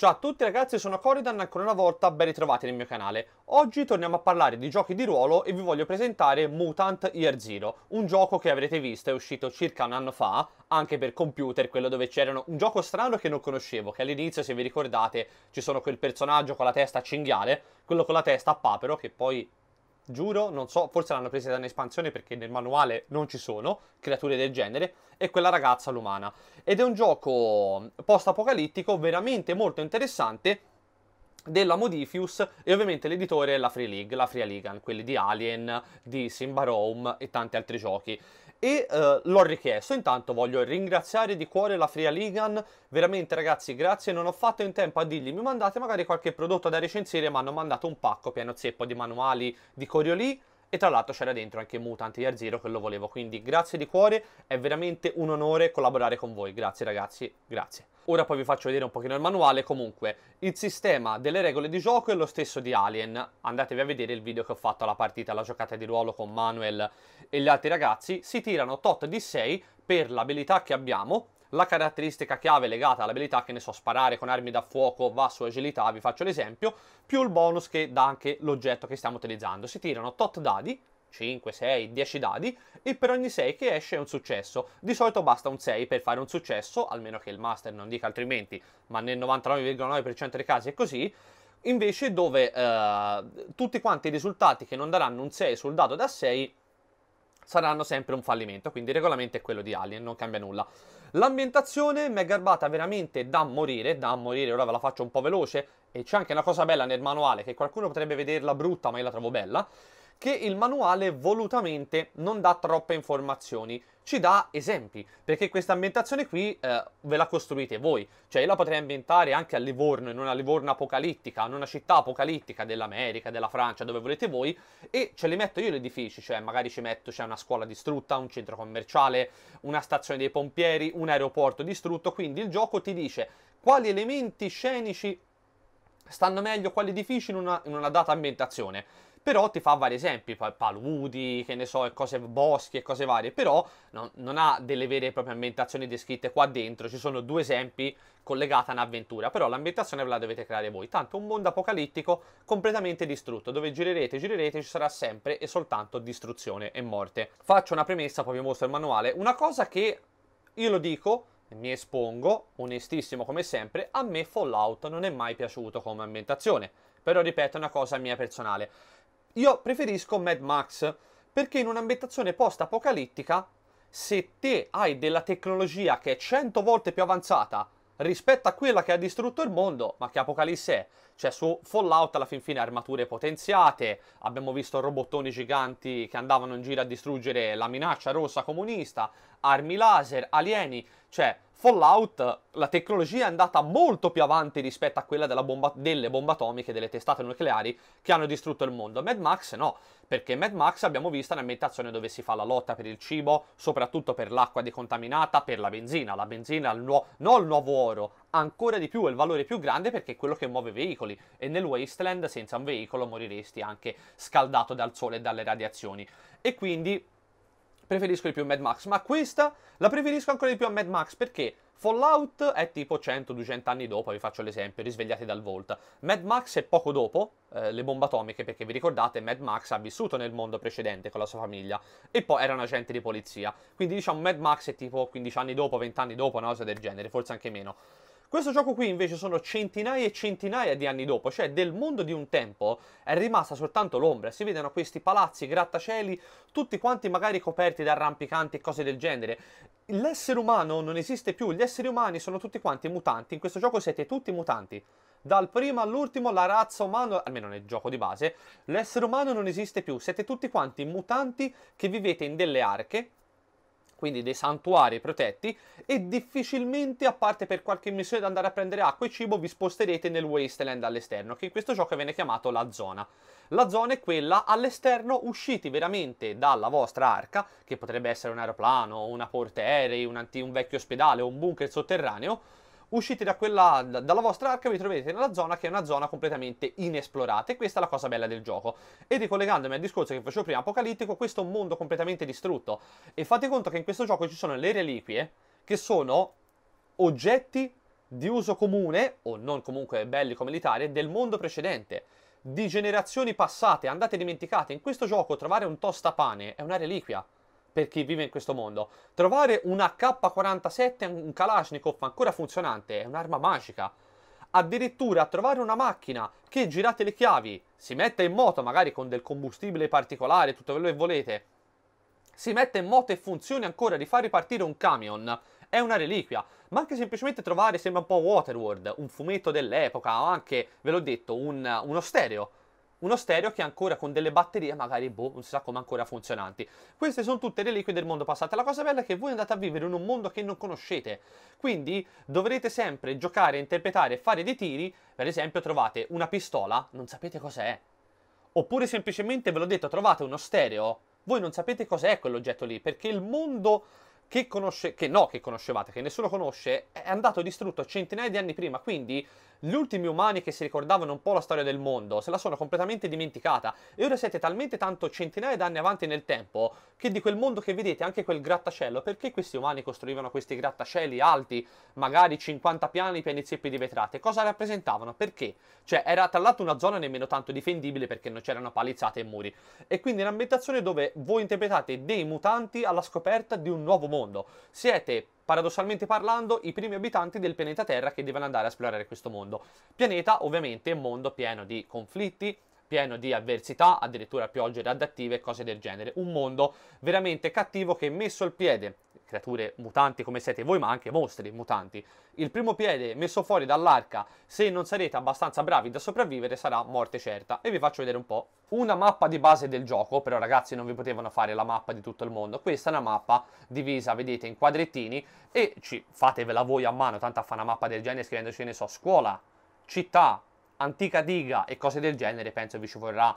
Ciao a tutti ragazzi, sono Coridan, ancora una volta ben ritrovati nel mio canale. Oggi torniamo a parlare di giochi di ruolo e vi voglio presentare Mutant Year Zero, un gioco che avrete visto è uscito circa un anno fa, anche per computer, quello dove c'era un gioco strano che non conoscevo, che all'inizio, se vi ricordate, ci sono quel personaggio con la testa a cinghiale, quello con la testa a papero, che poi giuro, non so, forse l'hanno presa da un'espansione perché nel manuale non ci sono creature del genere, e quella ragazza l'umana. Ed è un gioco post-apocalittico veramente molto interessante della Modifius e ovviamente l'editore è la Free League, la Free Aligan, quelli di Alien, di Simba Rome e tanti altri giochi e eh, l'ho richiesto. Intanto voglio ringraziare di cuore la Fria Ligan, veramente ragazzi grazie, non ho fatto in tempo a dirgli mi mandate magari qualche prodotto da recensire, ma hanno mandato un pacco pieno zeppo di manuali di Coriolì, e tra l'altro c'era dentro anche Mutant Year Zero che lo volevo, quindi grazie di cuore, è veramente un onore collaborare con voi, grazie ragazzi, grazie. Ora poi vi faccio vedere un pochino il manuale, comunque il sistema delle regole di gioco è lo stesso di Alien, andatevi a vedere il video che ho fatto alla partita, alla giocata di ruolo con Manuel e gli altri ragazzi, si tirano tot di 6 per l'abilità che abbiamo, la caratteristica chiave legata all'abilità, che ne so, sparare con armi da fuoco va su agilità, vi faccio l'esempio, più il bonus che dà anche l'oggetto che stiamo utilizzando. Si tirano tot dadi, 5, 6, 10 dadi e per ogni 6 che esce è un successo. Di solito basta un 6 per fare un successo, almeno che il master non dica altrimenti, ma nel 99,9% dei casi è così. Invece dove eh, tutti quanti i risultati che non daranno un 6 sul dado da 6 saranno sempre un fallimento, quindi il regolamento è quello di Alien, non cambia nulla. L'ambientazione mi è garbata veramente da morire, da morire, ora ve la faccio un po' veloce, e c'è anche una cosa bella nel manuale, che qualcuno potrebbe vederla brutta, ma io la trovo bella, che il manuale volutamente non dà troppe informazioni ci dà esempi, perché questa ambientazione qui eh, ve la costruite voi, cioè io la potrei ambientare anche a Livorno, in una Livorno apocalittica, in una città apocalittica dell'America, della Francia, dove volete voi, e ce li metto io gli edifici, cioè magari ci metto, c'è una scuola distrutta, un centro commerciale, una stazione dei pompieri, un aeroporto distrutto, quindi il gioco ti dice quali elementi scenici stanno meglio, quali edifici in una, in una data ambientazione però ti fa vari esempi, paludi, che ne so, cose, boschi e cose varie, però no, non ha delle vere e proprie ambientazioni descritte qua dentro, ci sono due esempi collegati a un'avventura, però l'ambientazione ve la dovete creare voi, tanto un mondo apocalittico completamente distrutto, dove girerete, girerete, ci sarà sempre e soltanto distruzione e morte. Faccio una premessa, poi vi mostro il manuale, una cosa che io lo dico, mi espongo, onestissimo come sempre, a me Fallout non è mai piaciuto come ambientazione, però ripeto una cosa mia personale. Io preferisco Mad Max perché in un'ambientazione post-apocalittica, se te hai della tecnologia che è 100 volte più avanzata rispetto a quella che ha distrutto il mondo, ma che Apocalisse è? Cioè su Fallout alla fin fine armature potenziate, abbiamo visto robottoni giganti che andavano in giro a distruggere la minaccia rossa comunista, armi laser, alieni, cioè Fallout, la tecnologia è andata molto più avanti rispetto a quella bomba, delle bombe atomiche, delle testate nucleari che hanno distrutto il mondo. Mad Max no, perché Mad Max abbiamo visto un'ambientazione dove si fa la lotta per il cibo, soprattutto per l'acqua decontaminata, per la benzina. La benzina, il nuo- non il nuovo oro, ancora di più è il valore più grande perché è quello che muove i veicoli. E nel Wasteland senza un veicolo moriresti anche scaldato dal sole e dalle radiazioni. E quindi preferisco di più Mad Max, ma questa la preferisco ancora di più a Mad Max perché Fallout è tipo 100-200 anni dopo, vi faccio l'esempio, risvegliati dal Volta. Mad Max è poco dopo eh, le bombe atomiche, perché vi ricordate, Mad Max ha vissuto nel mondo precedente con la sua famiglia e poi era un agente di polizia. Quindi diciamo Mad Max è tipo 15 anni dopo, 20 anni dopo, una cosa del genere, forse anche meno. Questo gioco qui invece sono centinaia e centinaia di anni dopo, cioè del mondo di un tempo è rimasta soltanto l'ombra, si vedono questi palazzi, grattacieli, tutti quanti magari coperti da arrampicanti e cose del genere. L'essere umano non esiste più, gli esseri umani sono tutti quanti mutanti, in questo gioco siete tutti mutanti. Dal primo all'ultimo la razza umana, almeno nel gioco di base, l'essere umano non esiste più, siete tutti quanti mutanti che vivete in delle arche quindi dei santuari protetti, e difficilmente, a parte per qualche missione da andare a prendere acqua e cibo, vi sposterete nel wasteland all'esterno, che in questo gioco viene chiamato la zona. La zona è quella all'esterno usciti veramente dalla vostra arca, che potrebbe essere un aeroplano, una portaerei, un, un vecchio ospedale o un bunker sotterraneo, uscite da quella, da, dalla vostra arca e vi troverete nella zona che è una zona completamente inesplorata e questa è la cosa bella del gioco. E ricollegandomi al discorso che facevo prima apocalittico, questo è un mondo completamente distrutto e fate conto che in questo gioco ci sono le reliquie che sono oggetti di uso comune o non comunque belli come l'Italia del mondo precedente di generazioni passate andate dimenticate in questo gioco trovare un tostapane è una reliquia per chi vive in questo mondo. Trovare una K47, un Kalashnikov ancora funzionante, è un'arma magica. Addirittura trovare una macchina che girate le chiavi, si mette in moto magari con del combustibile particolare, tutto quello che volete, si mette in moto e funzioni ancora di far ripartire un camion è una reliquia, ma anche semplicemente trovare, sembra un po' Waterworld, un fumetto dell'epoca, o anche, ve l'ho detto, un, uno stereo uno stereo che ancora con delle batterie magari boh, non si sa come ancora funzionanti. Queste sono tutte le reliquie del mondo passato. La cosa bella è che voi andate a vivere in un mondo che non conoscete, quindi dovrete sempre giocare, interpretare, fare dei tiri. Per esempio trovate una pistola, non sapete cos'è. Oppure semplicemente ve l'ho detto, trovate uno stereo, voi non sapete cos'è quell'oggetto lì, perché il mondo che conosce, che no, che conoscevate, che nessuno conosce, è andato distrutto centinaia di anni prima, quindi gli ultimi umani che si ricordavano un po' la storia del mondo se la sono completamente dimenticata e ora siete talmente tanto centinaia d'anni avanti nel tempo che di quel mondo che vedete anche quel grattacielo, perché questi umani costruivano questi grattacieli alti, magari 50 piani pieni zeppi di vetrate? Cosa rappresentavano? Perché? Cioè era tra l'altro una zona nemmeno tanto difendibile perché non c'erano palizzate e muri e quindi un'ambientazione dove voi interpretate dei mutanti alla scoperta di un nuovo mondo. Siete paradossalmente parlando, i primi abitanti del pianeta Terra che devono andare a esplorare questo mondo. Pianeta, ovviamente, mondo pieno di conflitti, pieno di avversità, addirittura piogge radattive e cose del genere. Un mondo veramente cattivo che messo il piede, creature mutanti come siete voi, ma anche mostri mutanti, il primo piede messo fuori dall'arca, se non sarete abbastanza bravi da sopravvivere, sarà morte certa. E vi faccio vedere un po'. Una mappa di base del gioco, però ragazzi non vi potevano fare la mappa di tutto il mondo. Questa è una mappa divisa, vedete, in quadrettini e ci, fatevela voi a mano, tanto a fare una mappa del genere scrivendoci, ne so, scuola, città, antica diga e cose del genere, penso vi ci vorrà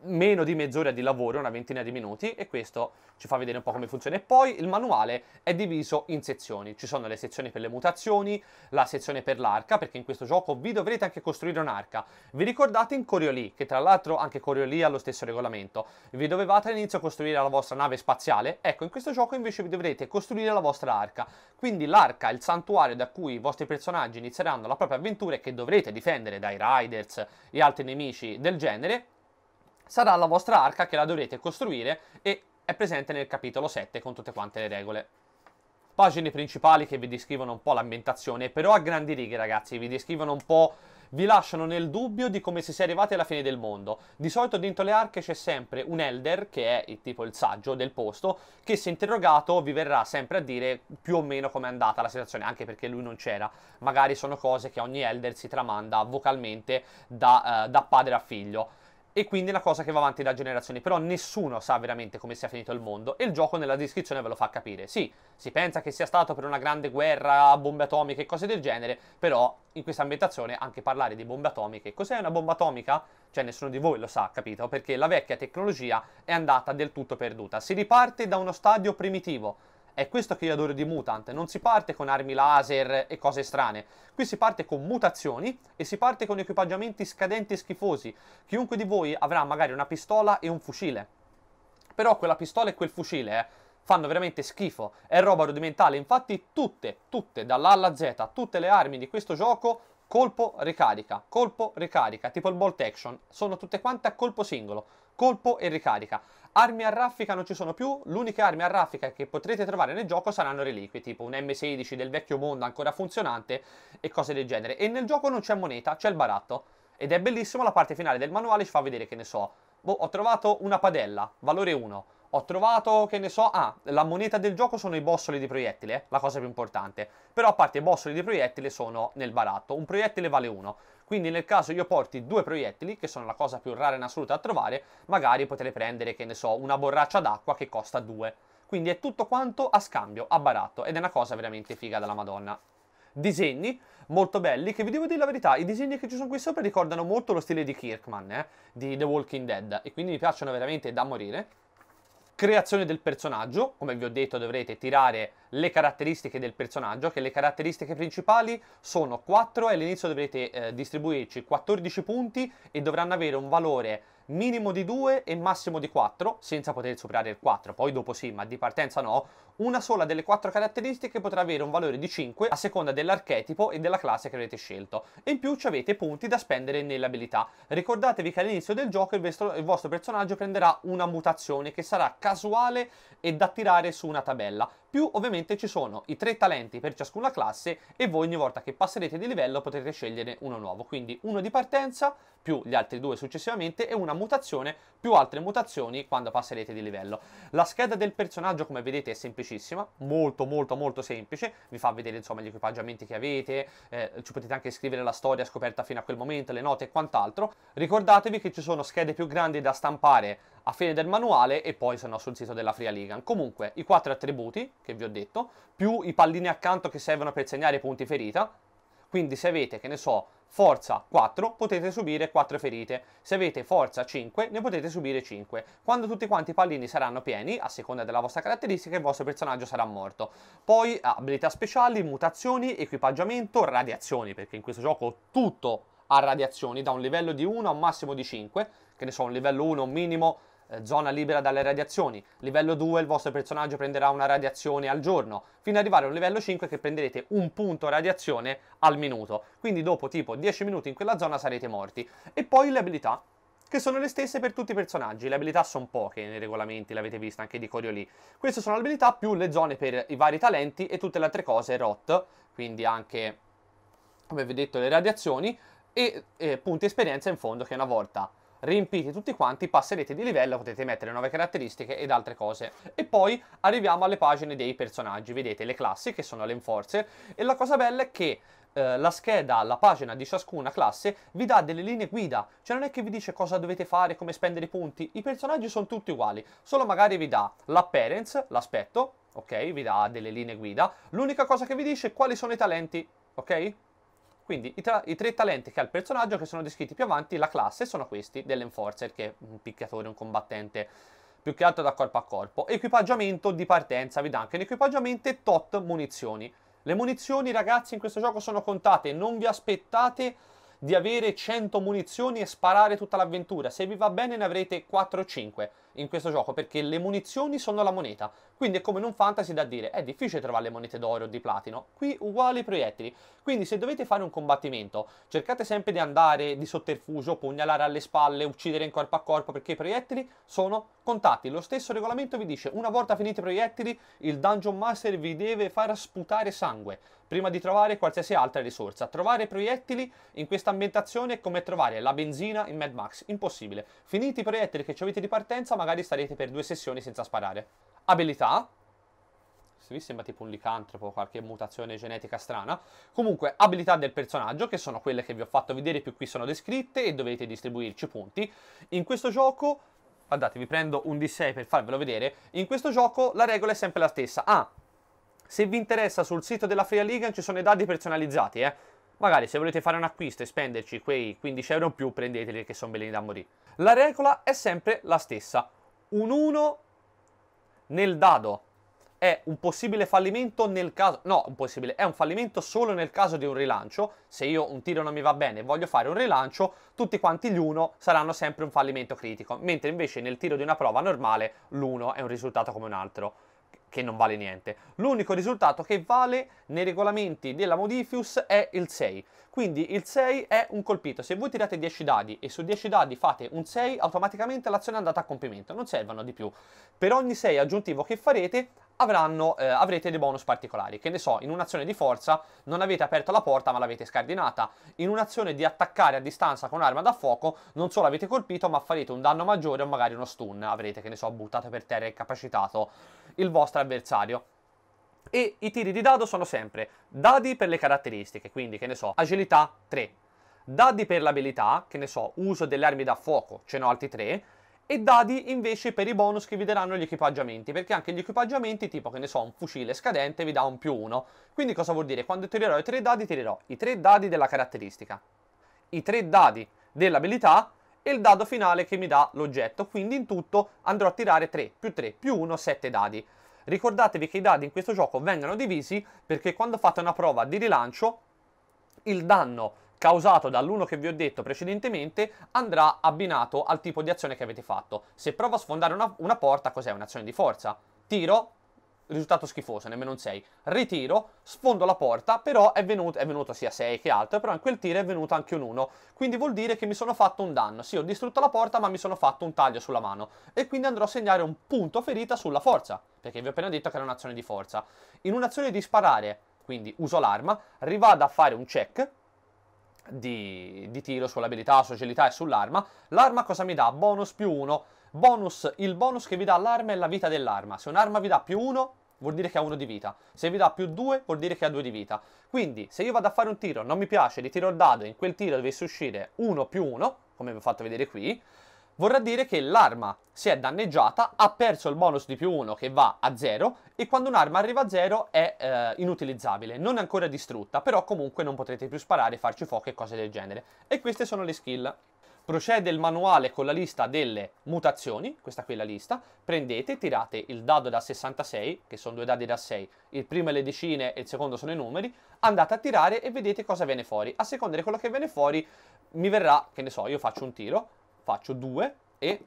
meno di mezz'ora di lavoro, una ventina di minuti, e questo ci fa vedere un po' come funziona. E poi il manuale è diviso in sezioni. Ci sono le sezioni per le mutazioni, la sezione per l'arca, perché in questo gioco vi dovrete anche costruire un'arca. Vi ricordate in Coriolì, che tra l'altro anche Coriolì ha lo stesso regolamento, vi dovevate all'inizio costruire la vostra nave spaziale? Ecco, in questo gioco invece vi dovrete costruire la vostra arca. Quindi l'arca è il santuario da cui i vostri personaggi inizieranno la propria avventura e che dovrete difendere dai Riders e altri nemici del genere, sarà la vostra arca che la dovrete costruire e è presente nel capitolo 7 con tutte quante le regole. Pagine principali che vi descrivono un po' l'ambientazione, però a grandi righe ragazzi, vi descrivono un po' vi lasciano nel dubbio di come si sia arrivati alla fine del mondo. Di solito dentro le arche c'è sempre un elder, che è il, tipo il saggio del posto, che se interrogato vi verrà sempre a dire più o meno com'è andata la situazione, anche perché lui non c'era. Magari sono cose che ogni elder si tramanda vocalmente da, eh, da padre a figlio e quindi è una cosa che va avanti da generazioni, però nessuno sa veramente come sia finito il mondo e il gioco nella descrizione ve lo fa capire. Sì, si pensa che sia stato per una grande guerra, bombe atomiche e cose del genere, però in questa ambientazione anche parlare di bombe atomiche, cos'è una bomba atomica? Cioè nessuno di voi lo sa, capito? Perché la vecchia tecnologia è andata del tutto perduta. Si riparte da uno stadio primitivo è questo che io adoro di Mutant, non si parte con armi laser e cose strane, qui si parte con mutazioni e si parte con equipaggiamenti scadenti e schifosi, chiunque di voi avrà magari una pistola e un fucile, però quella pistola e quel fucile eh, fanno veramente schifo, è roba rudimentale, infatti tutte, tutte, dall'A alla Z, tutte le armi di questo gioco colpo ricarica, colpo ricarica, tipo il bolt action, sono tutte quante a colpo singolo, colpo e ricarica. Armi a raffica non ci sono più, l'unica arma a raffica che potrete trovare nel gioco saranno reliquie, tipo un M16 del vecchio mondo ancora funzionante e cose del genere. E nel gioco non c'è moneta, c'è il baratto. Ed è bellissimo, la parte finale del manuale ci fa vedere che ne so. Boh, ho trovato una padella, valore 1 ho trovato, che ne so, ah, la moneta del gioco sono i bossoli di proiettile, eh, la cosa più importante. Però a parte i bossoli di proiettile sono nel baratto, un proiettile vale uno. Quindi nel caso io porti due proiettili, che sono la cosa più rara in assoluto da trovare, magari potrei prendere, che ne so, una borraccia d'acqua che costa due. Quindi è tutto quanto a scambio, a baratto, ed è una cosa veramente figa della madonna disegni molto belli che vi devo dire la verità i disegni che ci sono qui sopra ricordano molto lo stile di Kirkman eh, di The Walking Dead e quindi mi piacciono veramente da morire Creazione del personaggio, come vi ho detto dovrete tirare le caratteristiche del personaggio, che le caratteristiche principali sono 4 e all'inizio dovrete eh, distribuirci 14 punti e dovranno avere un valore minimo di 2 e massimo di 4, senza poter superare il 4, poi dopo sì, ma di partenza no, una sola delle 4 caratteristiche potrà avere un valore di 5 a seconda dell'archetipo e della classe che avete scelto. E in più ci avete punti da spendere nelle abilità. Ricordatevi che all'inizio del gioco il vostro, il vostro personaggio prenderà una mutazione che sarà casuale e da tirare su una tabella più ovviamente ci sono i tre talenti per ciascuna classe e voi ogni volta che passerete di livello potrete scegliere uno nuovo, quindi uno di partenza più gli altri due successivamente e una mutazione più altre mutazioni quando passerete di livello. La scheda del personaggio come vedete è semplicissima, molto molto molto semplice, vi fa vedere insomma gli equipaggiamenti che avete, eh, ci potete anche scrivere la storia scoperta fino a quel momento, le note e quant'altro. Ricordatevi che ci sono schede più grandi da stampare a fine del manuale e poi se no sul sito della Free Ligan. Comunque i quattro attributi che vi ho detto, più i pallini accanto che servono per segnare i punti ferita, quindi se avete, che ne so, forza 4 potete subire 4 ferite, se avete forza 5 ne potete subire 5. Quando tutti quanti i pallini saranno pieni, a seconda della vostra caratteristica, il vostro personaggio sarà morto. Poi ah, abilità speciali, mutazioni, equipaggiamento, radiazioni, perché in questo gioco tutto ha radiazioni da un livello di 1 a un massimo di 5, che ne so, un livello 1 un minimo eh, zona libera dalle radiazioni. Livello 2 il vostro personaggio prenderà una radiazione al giorno, fino ad arrivare a un livello 5 che prenderete un punto radiazione al minuto. Quindi dopo tipo 10 minuti in quella zona sarete morti. E poi le abilità che sono le stesse per tutti i personaggi. Le abilità sono poche nei regolamenti, l'avete visto anche di Coriolì. Queste sono le abilità più le zone per i vari talenti e tutte le altre cose rot, quindi anche come vi ho detto le radiazioni e eh, punti esperienza in fondo che una volta riempite tutti quanti, passerete di livello, potete mettere nuove caratteristiche ed altre cose. E poi arriviamo alle pagine dei personaggi, vedete le classi che sono le enforcer e la cosa bella è che eh, la scheda, la pagina di ciascuna classe vi dà delle linee guida, cioè non è che vi dice cosa dovete fare, come spendere i punti, i personaggi sono tutti uguali, solo magari vi dà l'appearance, l'aspetto, ok, vi dà delle linee guida, l'unica cosa che vi dice è quali sono i talenti, ok? Quindi i, tra- i, tre talenti che ha il personaggio, che sono descritti più avanti, la classe, sono questi dell'Enforcer, che è un picchiatore, un combattente, più che altro da corpo a corpo. Equipaggiamento di partenza, vi dà anche un equipaggiamento e tot munizioni. Le munizioni, ragazzi, in questo gioco sono contate, non vi aspettate di avere 100 munizioni e sparare tutta l'avventura. Se vi va bene ne avrete 4 o 5 in questo gioco perché le munizioni sono la moneta, quindi è come in un fantasy da dire, è difficile trovare le monete d'oro o di platino, qui uguali proiettili, quindi se dovete fare un combattimento cercate sempre di andare di sotterfugio, pugnalare alle spalle, uccidere in corpo a corpo perché i proiettili sono contatti, lo stesso regolamento vi dice una volta finiti i proiettili il Dungeon Master vi deve far sputare sangue prima di trovare qualsiasi altra risorsa. Trovare proiettili in questa ambientazione è come trovare la benzina in Mad Max, impossibile. Finiti i proiettili che ci avete di partenza, magari magari starete per due sessioni senza sparare. Abilità. Se vi sembra tipo un licantropo, qualche mutazione genetica strana. Comunque, abilità del personaggio, che sono quelle che vi ho fatto vedere più qui sono descritte e dovete distribuirci punti. In questo gioco, guardate, vi prendo un D6 per farvelo vedere. In questo gioco la regola è sempre la stessa. Ah, se vi interessa sul sito della Free League ci sono i dadi personalizzati, eh. Magari se volete fare un acquisto e spenderci quei 15 euro in più prendeteli che sono veleni da morire. La regola è sempre la stessa un 1 nel dado è un possibile fallimento nel caso no, un possibile, è un fallimento solo nel caso di un rilancio. Se io un tiro non mi va bene e voglio fare un rilancio, tutti quanti gli 1 saranno sempre un fallimento critico, mentre invece nel tiro di una prova normale l'1 è un risultato come un altro che non vale niente. L'unico risultato che vale nei regolamenti della Modifius è il 6. Quindi il 6 è un colpito. Se voi tirate 10 dadi e su 10 dadi fate un 6, automaticamente l'azione è andata a compimento. Non servono di più. Per ogni 6 aggiuntivo che farete avranno, eh, avrete dei bonus particolari. Che ne so, in un'azione di forza non avete aperto la porta ma l'avete scardinata. In un'azione di attaccare a distanza con un'arma da fuoco non solo avete colpito ma farete un danno maggiore o magari uno stun. Avrete, che ne so, buttato per terra e incapacitato il vostro avversario. E i tiri di dado sono sempre dadi per le caratteristiche, quindi che ne so, agilità 3, dadi per l'abilità, che ne so, uso delle armi da fuoco, ce ne ho altri 3, e dadi invece per i bonus che vi daranno gli equipaggiamenti, perché anche gli equipaggiamenti, tipo che ne so, un fucile scadente vi dà un più uno. Quindi cosa vuol dire? Quando tirerò i tre dadi, tirerò i tre dadi della caratteristica, i tre dadi dell'abilità e il dado finale che mi dà l'oggetto. Quindi in tutto andrò a tirare 3 più 3 più 1, 7 dadi. Ricordatevi che i dadi in questo gioco vengono divisi perché quando fate una prova di rilancio il danno causato dall'uno che vi ho detto precedentemente andrà abbinato al tipo di azione che avete fatto. Se provo a sfondare una, una porta, cos'è? Un'azione di forza. Tiro, risultato schifoso, nemmeno un 6. Ritiro, sfondo la porta, però è venuto, è venuto sia 6 che altro, però in quel tiro è venuto anche un 1. Quindi vuol dire che mi sono fatto un danno. Sì, ho distrutto la porta, ma mi sono fatto un taglio sulla mano. E quindi andrò a segnare un punto ferita sulla forza, perché vi ho appena detto che era un'azione di forza. In un'azione di sparare, quindi uso l'arma, rivado a fare un check, di, di tiro sull'abilità, sull'agilità e sull'arma. L'arma cosa mi dà? Bonus più 1. Bonus, il bonus che vi dà l'arma è la vita dell'arma. Se un'arma vi dà più 1, vuol dire che ha 1 di vita. Se vi dà più 2, vuol dire che ha 2 di vita. Quindi, se io vado a fare un tiro, non mi piace, li tiro il dado, in quel tiro dovesse uscire 1 più 1, come vi ho fatto vedere qui, vorrà dire che l'arma, si è danneggiata, ha perso il bonus di più 1 che va a 0 e quando un'arma arriva a 0 è eh, inutilizzabile, non è ancora distrutta, però comunque non potrete più sparare, farci fuoco e cose del genere. E queste sono le skill. Procede il manuale con la lista delle mutazioni, questa qui è la lista, prendete, tirate il dado da 66, che sono due dadi da 6, il primo è le decine e il secondo sono i numeri, andate a tirare e vedete cosa viene fuori. A seconda di quello che viene fuori mi verrà, che ne so, io faccio un tiro, faccio 2 e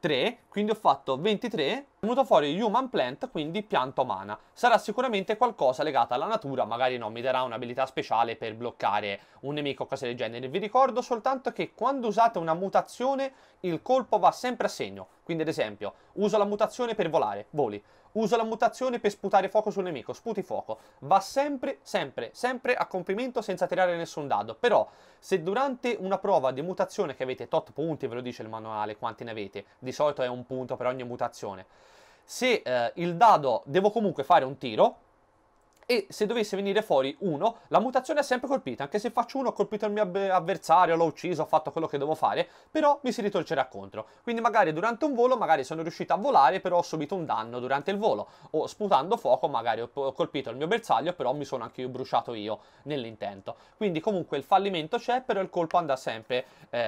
3, quindi ho fatto 23, è venuto fuori Human Plant, quindi pianta umana. Sarà sicuramente qualcosa legato alla natura, magari non mi darà un'abilità speciale per bloccare un nemico o cose del genere. Vi ricordo soltanto che quando usate una mutazione il colpo va sempre a segno, quindi ad esempio uso la mutazione per volare, voli. Uso la mutazione per sputare fuoco sul nemico, sputi fuoco. Va sempre, sempre, sempre a compimento senza tirare nessun dado. Però, se durante una prova di mutazione che avete tot punti, ve lo dice il manuale quanti ne avete, di solito è un punto per ogni mutazione, se eh, il dado devo comunque fare un tiro, e se dovesse venire fuori uno, la mutazione è sempre colpita, anche se faccio uno ho colpito il mio avversario, l'ho ucciso, ho fatto quello che devo fare, però mi si ritorcerà contro. Quindi magari durante un volo magari sono riuscito a volare, però ho subito un danno durante il volo, o sputando fuoco magari ho colpito il mio bersaglio, però mi sono anche io bruciato io nell'intento. Quindi comunque il fallimento c'è, però il colpo andrà sempre eh,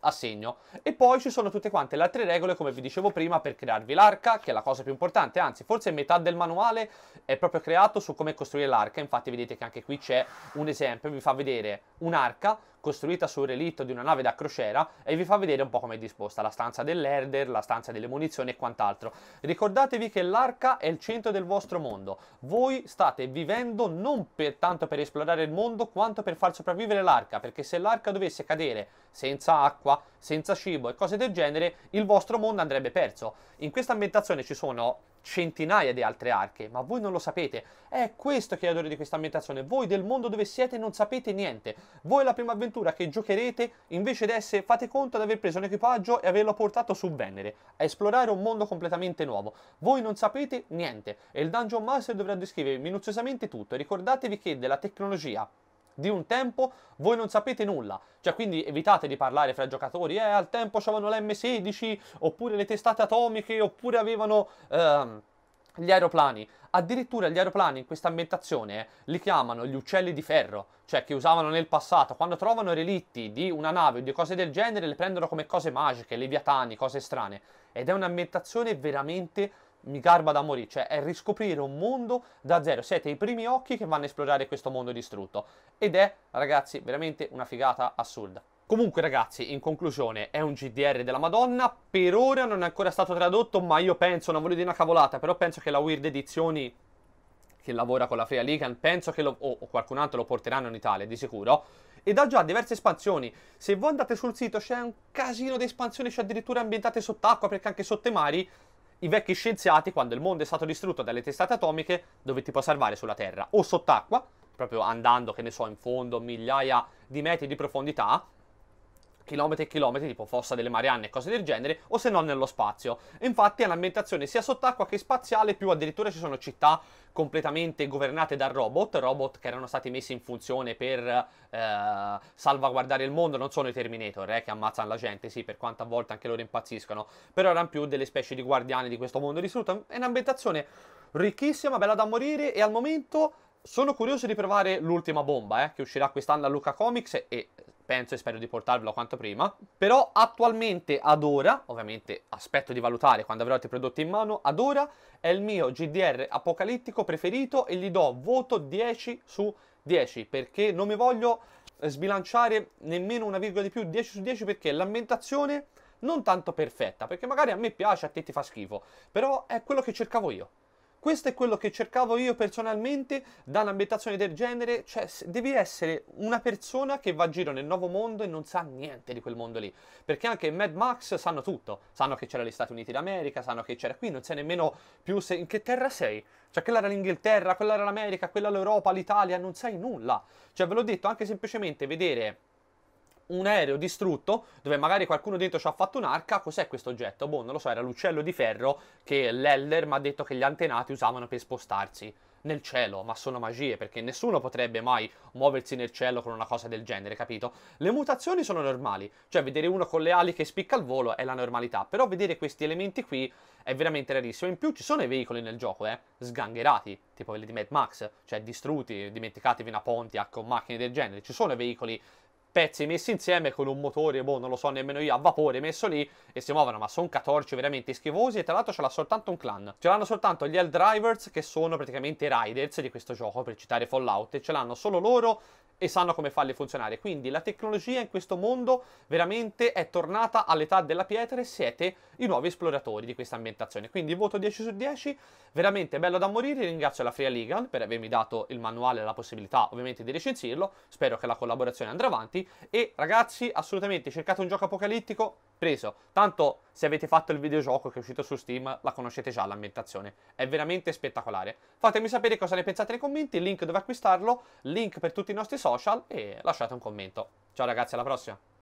a segno. E poi ci sono tutte quante le altre regole, come vi dicevo prima, per crearvi l'arca, che è la cosa più importante, anzi forse metà del manuale è proprio creato su come costruire l'arca, infatti vedete che anche qui c'è un esempio, vi fa vedere un'arca costruita sul relitto di una nave da crociera e vi fa vedere un po' come è disposta la stanza dell'herder, la stanza delle munizioni e quant'altro. Ricordatevi che l'arca è il centro del vostro mondo, voi state vivendo non per, tanto per esplorare il mondo quanto per far sopravvivere l'arca, perché se l'arca dovesse cadere senza acqua, senza cibo e cose del genere, il vostro mondo andrebbe perso. In questa ambientazione ci sono centinaia di altre arche, ma voi non lo sapete. È questo che è l'odore di questa ambientazione. Voi del mondo dove siete non sapete niente. Voi la prima avventura che giocherete, invece di essere, fate conto di aver preso un equipaggio e averlo portato su Venere, a esplorare un mondo completamente nuovo. Voi non sapete niente e il Dungeon Master dovrà descrivere minuziosamente tutto. Ricordatevi che della tecnologia di un tempo voi non sapete nulla. Cioè, quindi evitate di parlare fra giocatori. Eh, al tempo avevano l'M16, oppure le testate atomiche, oppure avevano ehm, gli aeroplani. Addirittura gli aeroplani in questa ambientazione li chiamano gli uccelli di ferro, cioè che usavano nel passato. Quando trovano relitti di una nave o di cose del genere, le prendono come cose magiche, leviatani, cose strane. Ed è un'ambientazione veramente mi garba da morire, cioè è riscoprire un mondo da zero, siete i primi occhi che vanno a esplorare questo mondo distrutto ed è ragazzi veramente una figata assurda. Comunque ragazzi, in conclusione, è un GDR della Madonna, per ora non è ancora stato tradotto, ma io penso, non voglio dire una cavolata, però penso che la Weird Edizioni che lavora con la Free Ligan, penso che lo, o, o qualcun altro lo porteranno in Italia, di sicuro, ed ha già diverse espansioni. Se voi andate sul sito c'è un casino di espansioni, c'è addirittura ambientate sott'acqua, perché anche sotto i mari i vecchi scienziati, quando il mondo è stato distrutto dalle testate atomiche, dove ti puoi salvare sulla Terra o sott'acqua, proprio andando, che ne so, in fondo, migliaia di metri di profondità, chilometri e chilometri, tipo Fossa delle Marianne e cose del genere, o se no nello spazio. E infatti è un'ambientazione sia sott'acqua che spaziale, più addirittura ci sono città completamente governate da robot, robot che erano stati messi in funzione per eh, salvaguardare il mondo, non sono i Terminator eh, che ammazzano la gente, sì, per quanto a volte anche loro impazziscono, però erano più delle specie di guardiani di questo mondo distrutto. È un'ambientazione ricchissima, bella da morire e al momento sono curioso di provare l'ultima bomba eh, che uscirà quest'anno a Luca Comics e, e penso e spero di portarvelo quanto prima. Però attualmente, ad ora, ovviamente aspetto di valutare quando avrò altri prodotti in mano, ad ora è il mio GDR apocalittico preferito e gli do voto 10 su 10 perché non mi voglio sbilanciare nemmeno una virgola di più 10 su 10 perché l'ambientazione non tanto perfetta perché magari a me piace a te ti fa schifo però è quello che cercavo io questo è quello che cercavo io personalmente da un'ambientazione del genere, cioè devi essere una persona che va a giro nel nuovo mondo e non sa niente di quel mondo lì, perché anche Mad Max sanno tutto, sanno che c'era gli Stati Uniti d'America, sanno che c'era qui, non sai nemmeno più se, in che terra sei, cioè quella era l'Inghilterra, quella era l'America, quella l'Europa, l'Italia, non sai nulla, cioè ve l'ho detto anche semplicemente vedere un aereo distrutto dove magari qualcuno dentro ci ha fatto un'arca, cos'è questo oggetto? Boh, non lo so, era l'uccello di ferro che l'Elder mi ha detto che gli antenati usavano per spostarsi nel cielo, ma sono magie perché nessuno potrebbe mai muoversi nel cielo con una cosa del genere, capito? Le mutazioni sono normali, cioè vedere uno con le ali che spicca al volo è la normalità, però vedere questi elementi qui è veramente rarissimo. In più ci sono i veicoli nel gioco, eh, sgangherati, tipo quelli di Mad Max, cioè distrutti, dimenticatevi una Pontiac o ecco, macchine del genere, ci sono i veicoli pezzi messi insieme con un motore, boh, non lo so nemmeno io, a vapore messo lì e si muovono, ma sono 14 veramente schifosi e tra l'altro ce l'ha soltanto un clan. Ce l'hanno soltanto gli L-Drivers che sono praticamente i Riders di questo gioco, per citare Fallout, e ce l'hanno solo loro e sanno come farle funzionare. Quindi la tecnologia in questo mondo veramente è tornata all'età della pietra e siete i nuovi esploratori di questa ambientazione. Quindi voto 10 su 10, veramente bello da morire. Ringrazio la Free Legal per avermi dato il manuale e la possibilità ovviamente di recensirlo. Spero che la collaborazione andrà avanti e ragazzi, assolutamente cercate un gioco apocalittico preso. Tanto se avete fatto il videogioco che è uscito su Steam la conoscete già l'ambientazione, è veramente spettacolare. Fatemi sapere cosa ne pensate nei commenti, il link dove acquistarlo, link per tutti i nostri social e lasciate un commento. Ciao ragazzi, alla prossima!